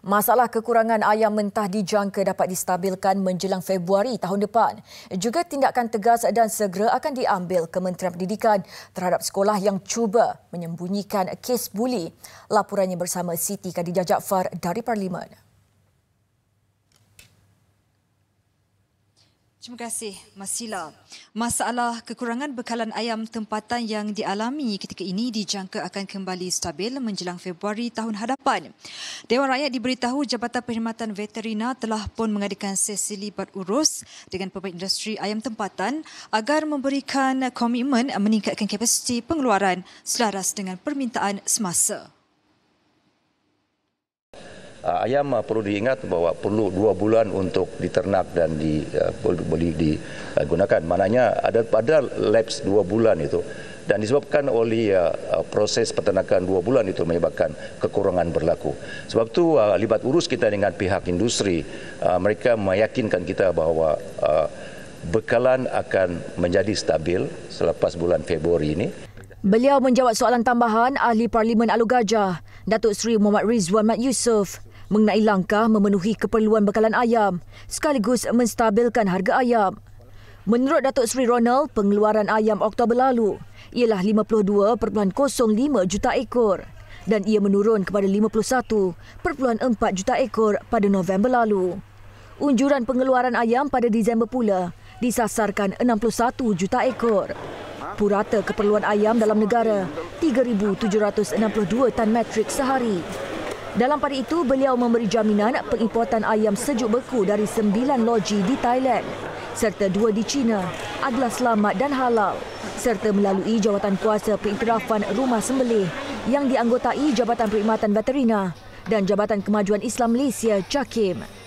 Masalah kekurangan ayam mentah dijangka dapat distabilkan menjelang Februari tahun depan. Juga tindakan tegas dan segera akan diambil Kementerian Pendidikan terhadap sekolah yang cuba menyembunyikan kes buli. Laporannya bersama Siti Khadijah Jaafar dari Parlimen. Terima kasih, Masila. Masalah kekurangan bekalan ayam tempatan yang dialami ketika ini dijangka akan kembali stabil menjelang Februari tahun hadapan. Dewan Rakyat diberitahu Jabatan Perkhidmatan Veterina telah pun mengadakan sesi libat urus dengan pemain industri ayam tempatan agar memberikan komitmen meningkatkan kapasiti pengeluaran selaras dengan permintaan semasa. Ah, ayam ah, perlu diingat bahwa perlu dua bulan untuk diternak dan di, uh, ah, boleh digunakan. Mananya ada pada laps dua bulan itu dan disebabkan oleh uh, proses peternakan dua bulan itu menyebabkan kekurangan berlaku. Sebab itu uh, libat urus kita dengan pihak industri, uh, mereka meyakinkan kita bahwa uh, bekalan akan menjadi stabil selepas bulan Februari ini. Beliau menjawab soalan tambahan ahli Parlimen Alu Gajah, Datuk Seri Muhammad Rizwan Mat Yusof mengenai langkah memenuhi keperluan bekalan ayam sekaligus menstabilkan harga ayam. Menurut Datuk Seri Ronald, pengeluaran ayam Oktober lalu ialah 52.05 juta ekor dan ia menurun kepada 51.4 juta ekor pada November lalu. Unjuran pengeluaran ayam pada Disember pula disasarkan 61 juta ekor. Purata keperluan ayam dalam negara 3762 tan metrik sehari. Dalam pada itu, beliau memberi jaminan pengimportan ayam sejuk beku dari sembilan loji di Thailand serta dua di China adalah selamat dan halal serta melalui jawatan kuasa pengiktirafan rumah sembelih yang dianggotai Jabatan Perkhidmatan Veterina dan Jabatan Kemajuan Islam Malaysia, JAKIM.